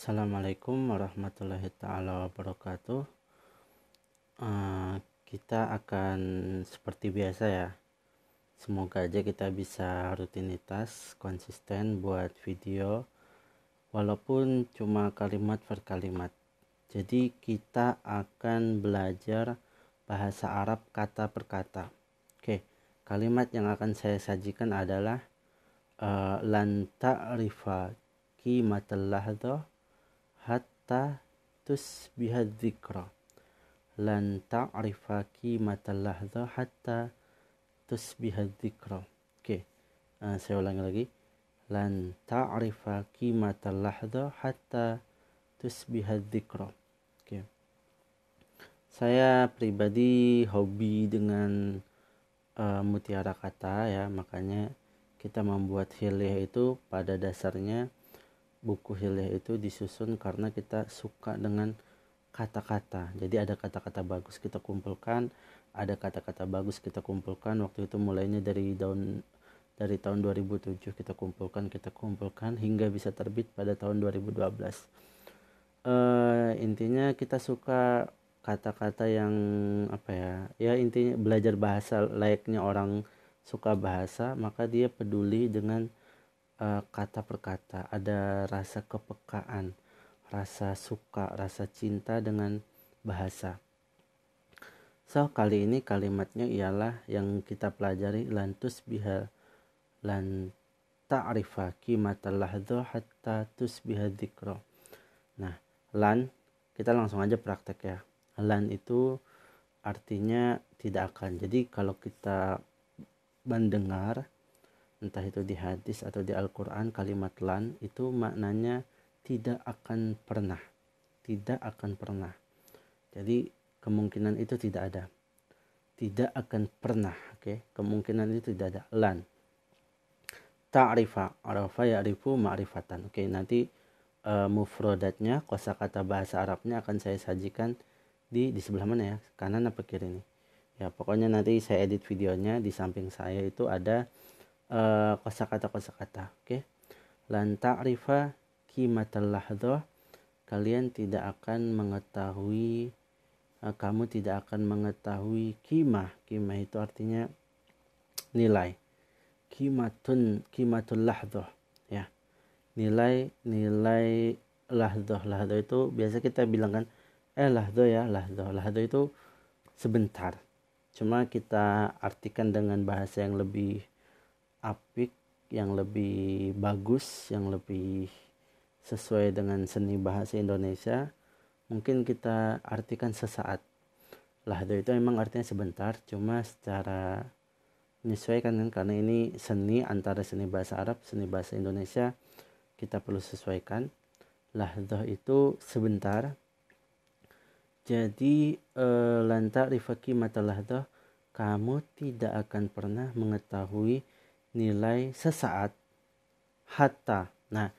Assalamualaikum warahmatullahi taala wabarakatuh. Uh, kita akan seperti biasa ya. Semoga aja kita bisa rutinitas konsisten buat video walaupun cuma kalimat per kalimat. Jadi kita akan belajar bahasa Arab kata per kata. Oke, kalimat yang akan saya sajikan adalah uh, eh, lanta rifa qimatal lahdhah hatta tus dzikra lan ta'rifa qimatal lahza hatta tusbiha dzikra oke okay. uh, eh, saya ulangi lagi lan ta'rifa qimatal lahza hatta tusbiha dzikra oke okay. saya pribadi hobi dengan uh, mutiara kata ya makanya kita membuat hilya itu pada dasarnya buku hilyah itu disusun karena kita suka dengan kata-kata. Jadi ada kata-kata bagus kita kumpulkan, ada kata-kata bagus kita kumpulkan. Waktu itu mulainya dari daun dari tahun 2007 kita kumpulkan, kita kumpulkan hingga bisa terbit pada tahun 2012. Uh, eh, intinya kita suka kata-kata yang apa ya ya intinya belajar bahasa layaknya orang suka bahasa maka dia peduli dengan Eh, kata per kata ada rasa kepekaan rasa suka rasa cinta dengan bahasa so kali ini kalimatnya ialah yang kita pelajari lantus bihal lan ta'rifa kimata lahdho hatta biha dzikra nah lan kita langsung aja praktek ya lan itu artinya tidak akan jadi kalau kita mendengar entah itu di hadis atau di Al-Quran kalimat lan itu maknanya tidak akan pernah tidak akan pernah jadi kemungkinan itu tidak ada tidak akan pernah oke okay? kemungkinan itu tidak ada lan ta'rifa arafa ya'rifu ma'rifatan oke okay, nanti uh, eh, mufrodatnya kata bahasa Arabnya akan saya sajikan di di sebelah mana ya kanan apa kiri ini ya pokoknya nanti saya edit videonya di samping saya itu ada uh, eh, kosakata kosakata oke okay? rifa kima qimatal kalian tidak akan mengetahui eh, kamu tidak akan mengetahui kimah kimah itu artinya nilai kimatun kimatul lahdhah ya nilai nilai lah doh itu biasa kita bilang kan eh doh ya lah doh itu sebentar cuma kita artikan dengan bahasa yang lebih apik yang lebih bagus yang lebih sesuai dengan seni bahasa Indonesia mungkin kita artikan sesaat lahdo itu memang artinya sebentar cuma secara menyesuaikan kan karena ini seni antara seni bahasa Arab seni bahasa Indonesia kita perlu sesuaikan lahdoh itu sebentar jadi e, lantak rifaki mata lahdoh kamu tidak akan pernah mengetahui nilai sesaat hatta. Nah,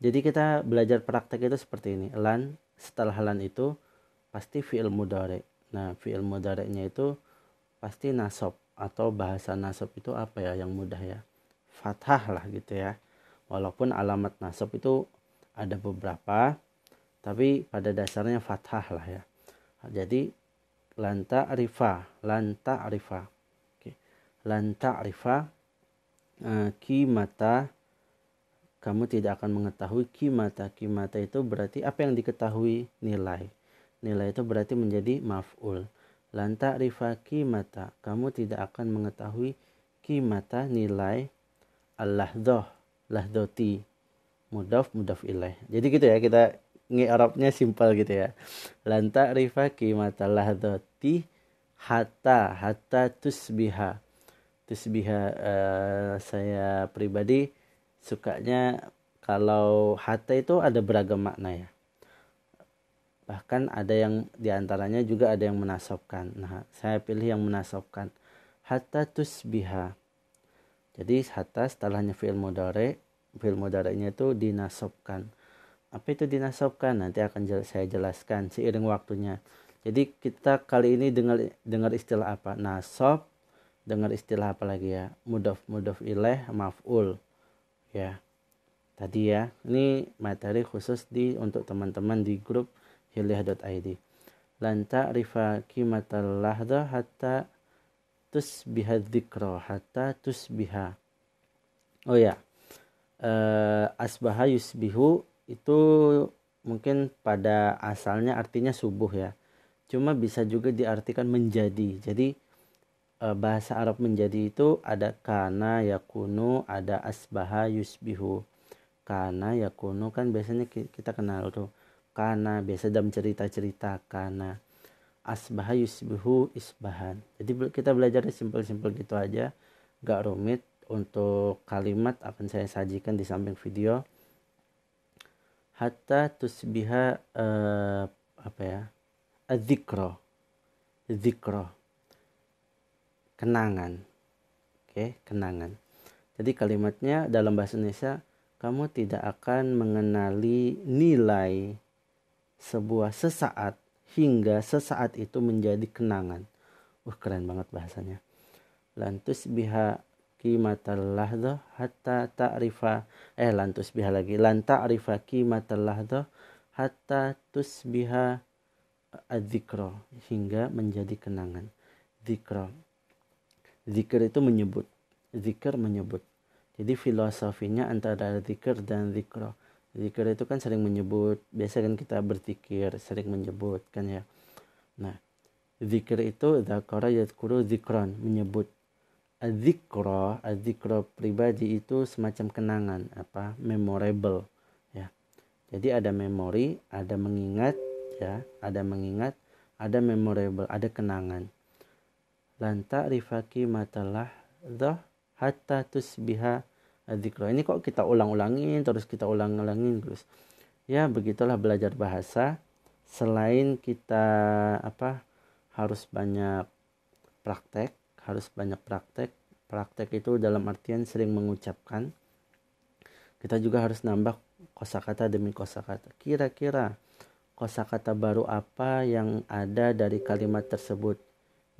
jadi kita belajar praktek itu seperti ini. Lan setelah lan itu pasti fi'il mudhari. Nah, fi'il mudhari'nya itu pasti nasab atau bahasa nasab itu apa ya yang mudah ya? Fathah lah gitu ya. Walaupun alamat nasab itu ada beberapa tapi pada dasarnya fathah lah ya. Jadi lanta arifa, lanta arifa. Oke. Lanta arifa ki eh, kimata kamu tidak akan mengetahui kimata kimata itu berarti apa yang diketahui nilai nilai itu berarti menjadi maf'ul lanta rifa kimata kamu tidak akan mengetahui kimata nilai Allah doh lah ti mudaf mudaf ilai jadi gitu ya kita nge Arabnya simpel gitu ya lanta rifa kimata doti hatta hatta tusbiha Tusbiha uh, eh, saya pribadi sukanya kalau hatta itu ada beragam makna ya. Bahkan ada yang diantaranya juga ada yang menasobkan. Nah, saya pilih yang menasobkan. Hatta tusbiha. Jadi hatta setelahnya fi'il mudare, fi'il mudarenya itu dinasobkan. Apa itu dinasobkan? Nanti akan saya jelaskan seiring waktunya. Jadi kita kali ini dengar dengar istilah apa? Nasob dengar istilah apa lagi ya mudof mudof ilaih maf'ul ya tadi ya ini materi khusus di untuk teman-teman di grup hiliah.id lanta rifa kimatal lahda hatta tusbiha dzikra hatta tusbiha oh ya uh, asbaha yusbihu itu mungkin pada asalnya artinya subuh ya cuma bisa juga diartikan menjadi jadi Eh, bahasa Arab menjadi itu ada kana yakunu ada asbaha yusbihu kana yakunu kan biasanya kita kenal tuh kana biasa dalam cerita-cerita kana asbaha yusbihu isbahan jadi kita belajar simpel-simpel gitu aja gak rumit untuk kalimat akan saya sajikan di samping video hatta tusbiha uh, apa ya adzikro adzikro kenangan. Oke, kenangan. Jadi kalimatnya dalam bahasa Indonesia, kamu tidak akan mengenali nilai sebuah sesaat hingga sesaat itu menjadi kenangan. Wah, keren banget bahasanya. Lantus biha kimatal hata hatta ta'rifa eh lantus biha lagi lanta arifa kimatal hata hatta tusbiha adzikra hingga menjadi kenangan. Zikra zikir itu menyebut zikir menyebut jadi filosofinya antara zikir dan zikro zikir itu kan sering menyebut biasa kan kita berzikir sering menyebut kan ya nah zikir itu zakara yadkuru zikron menyebut Azikro, azikro pribadi itu semacam kenangan apa memorable ya. Jadi ada memori, ada mengingat ya, ada mengingat, ada memorable, ada kenangan lan ta'rifaki matalah dhah hatta tusbiha adzikra. Ini kok kita ulang-ulangin terus kita ulang-ulangin terus. Ya, begitulah belajar bahasa. Selain kita apa harus banyak praktek, harus banyak praktek. Praktek itu dalam artian sering mengucapkan. Kita juga harus nambah kosakata demi kosakata. Kira-kira kosakata baru apa yang ada dari kalimat tersebut?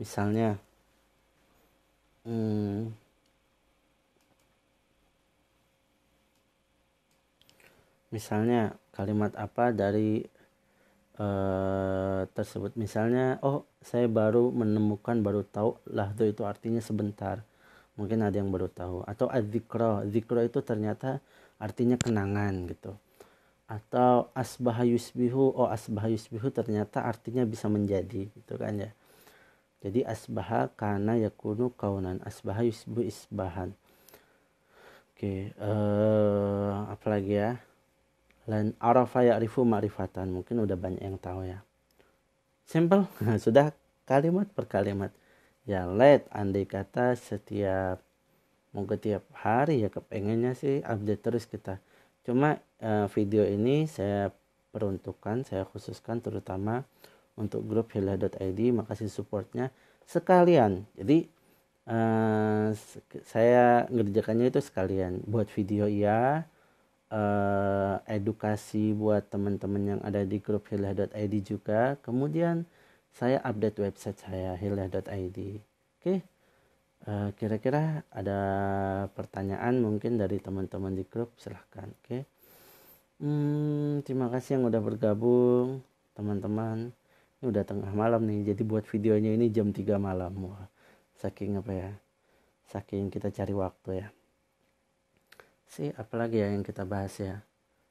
misalnya hmm, misalnya kalimat apa dari eh, tersebut misalnya oh saya baru menemukan baru tahu lah itu artinya sebentar mungkin ada yang baru tahu atau adzikro adzikro itu ternyata artinya kenangan gitu atau asbahayusbihu oh asbahayusbihu ternyata artinya bisa menjadi gitu kan ya jadi asbaha karena yakunu kaunan. Asbaha yusbu isbahan. Oke, okay, uh, eh, apa lagi ya? Lain arafa ya'rifu ma'rifatan. Mungkin udah banyak yang tahu ya. Simple, sudah kalimat per kalimat. Ya let andai kata setiap mungkin tiap hari ya kepengennya sih update terus kita. Cuma uh, video ini saya peruntukkan, saya khususkan terutama untuk grup hilah.id makasih supportnya sekalian jadi uh, saya ngerjakannya itu sekalian buat video ya uh, edukasi buat teman-teman yang ada di grup hilah.id juga kemudian saya update website saya hilah.id oke okay? uh, eh, kira-kira ada pertanyaan mungkin dari teman-teman di grup silahkan oke okay? hmm, terima kasih yang udah bergabung teman-teman ini udah tengah malam nih jadi buat videonya ini jam 3 malam Wah, saking apa ya saking kita cari waktu ya sih apalagi ya yang kita bahas ya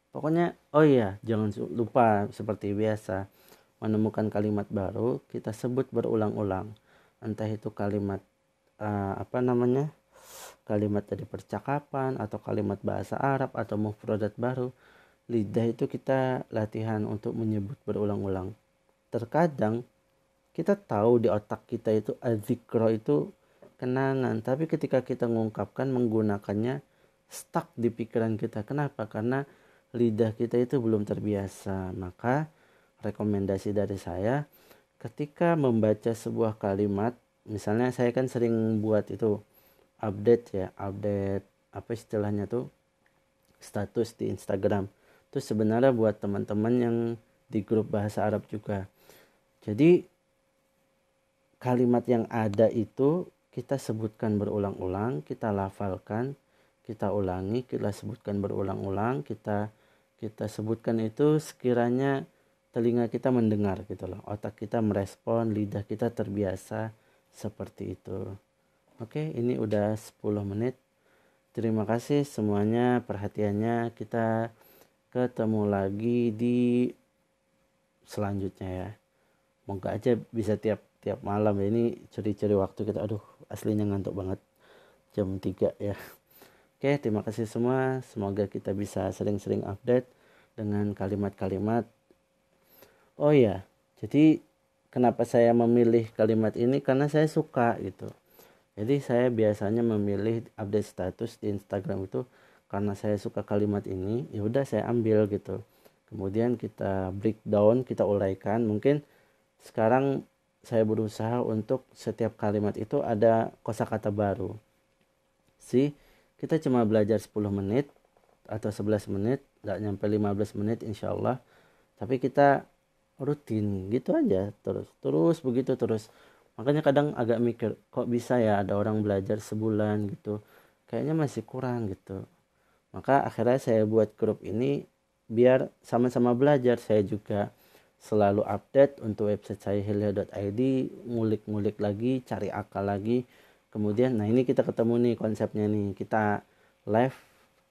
pokoknya oh iya jangan lupa seperti biasa menemukan kalimat baru kita sebut berulang-ulang entah itu kalimat uh, apa namanya kalimat dari percakapan atau kalimat bahasa Arab atau mufradat baru lidah itu kita latihan untuk menyebut berulang-ulang terkadang kita tahu di otak kita itu azikro itu kenangan tapi ketika kita mengungkapkan menggunakannya stuck di pikiran kita kenapa karena lidah kita itu belum terbiasa maka rekomendasi dari saya ketika membaca sebuah kalimat misalnya saya kan sering buat itu update ya update apa istilahnya tuh status di Instagram itu sebenarnya buat teman-teman yang di grup bahasa Arab juga jadi kalimat yang ada itu kita sebutkan berulang-ulang, kita lafalkan, kita ulangi, kita sebutkan berulang-ulang, kita kita sebutkan itu sekiranya telinga kita mendengar gitu loh. Otak kita merespon, lidah kita terbiasa seperti itu. Oke, ini udah 10 menit. Terima kasih semuanya perhatiannya. Kita ketemu lagi di selanjutnya ya moga aja bisa tiap tiap malam ini curi-curi waktu kita aduh aslinya ngantuk banget jam 3 ya oke terima kasih semua semoga kita bisa sering-sering update dengan kalimat-kalimat oh ya jadi kenapa saya memilih kalimat ini karena saya suka gitu jadi saya biasanya memilih update status di Instagram itu karena saya suka kalimat ini ya udah saya ambil gitu kemudian kita breakdown kita uraikan mungkin sekarang saya berusaha untuk setiap kalimat itu ada kosakata baru. sih kita cuma belajar 10 menit atau 11 menit, nggak nyampe 15 menit insya Allah. Tapi kita rutin gitu aja terus terus begitu terus. Makanya kadang agak mikir kok bisa ya ada orang belajar sebulan gitu. Kayaknya masih kurang gitu. Maka akhirnya saya buat grup ini biar sama-sama belajar saya juga selalu update untuk website saya helio.id ngulik-ngulik lagi cari akal lagi kemudian nah ini kita ketemu nih konsepnya nih kita live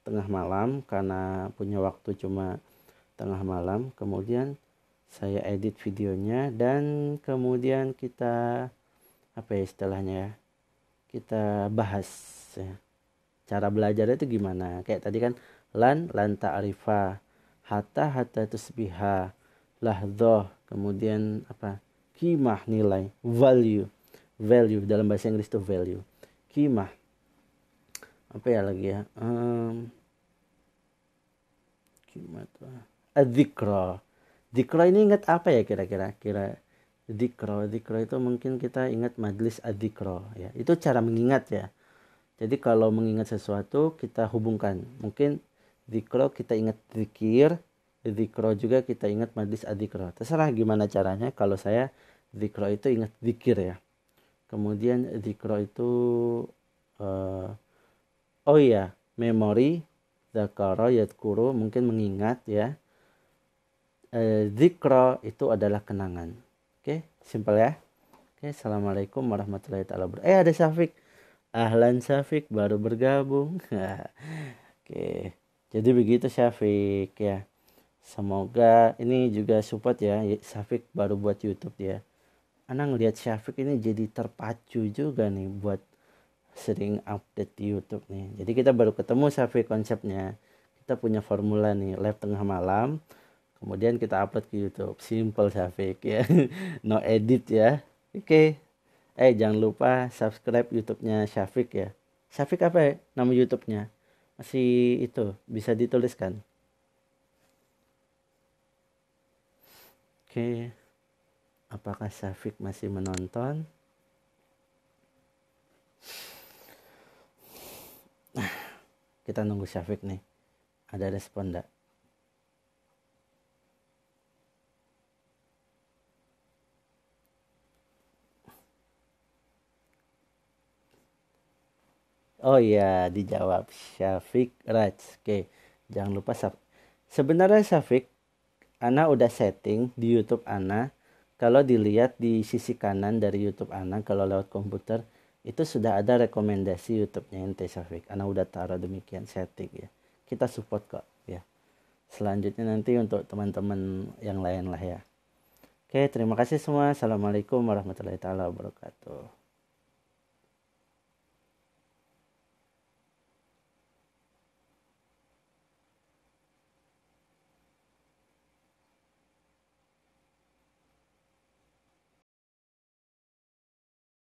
tengah malam karena punya waktu cuma tengah malam kemudian saya edit videonya dan kemudian kita apa ya istilahnya ya kita bahas ya. cara belajarnya itu gimana kayak tadi kan lan lanta arifah hatta hatta tusbihah lahdoh kemudian apa kima nilai value value dalam bahasa Inggris itu value kima apa ya lagi ya um, kimah tuh eh, adikro adikro ini ingat apa ya kira-kira kira adikro adikro itu mungkin kita ingat majelis adikro ya itu cara mengingat ya jadi kalau mengingat sesuatu kita hubungkan mungkin dikro kita ingat zikir zikro juga kita ingat majlis adikro. terserah gimana caranya kalau saya zikro itu ingat zikir ya kemudian zikro itu uh, oh iya memori zakaro yadkuru mungkin mengingat ya uh, itu adalah kenangan oke okay? simple ya oke okay? assalamualaikum warahmatullahi taala eh ada Syafiq Ahlan Syafiq baru bergabung. Oke. Jadi begitu Syafiq ya semoga ini juga support ya Syafiq baru buat YouTube ya Anak ngelihat Syafiq ini jadi terpacu juga nih buat sering update di YouTube nih jadi kita baru ketemu Syafiq konsepnya kita punya formula nih live tengah malam kemudian kita upload ke YouTube simple Syafiq ya no edit ya oke okay. eh jangan lupa subscribe YouTube-nya Syafiq ya Syafiq apa ya nama YouTube-nya masih itu bisa dituliskan Oke, apakah Syafiq masih menonton? Nah, kita nunggu Syafiq nih. Ada respon enggak? Oh iya, dijawab Syafiq Raj. Oke, jangan lupa Syafiq. Sebenarnya Syafiq Ana udah setting di YouTube Ana. Kalau dilihat di sisi kanan dari YouTube Ana, kalau lewat komputer itu sudah ada rekomendasi YouTube-nya Ente Ana udah taruh demikian setting ya. Kita support kok ya. Selanjutnya nanti untuk teman-teman yang lain lah ya. Oke, terima kasih semua. Assalamualaikum warahmatullahi wabarakatuh.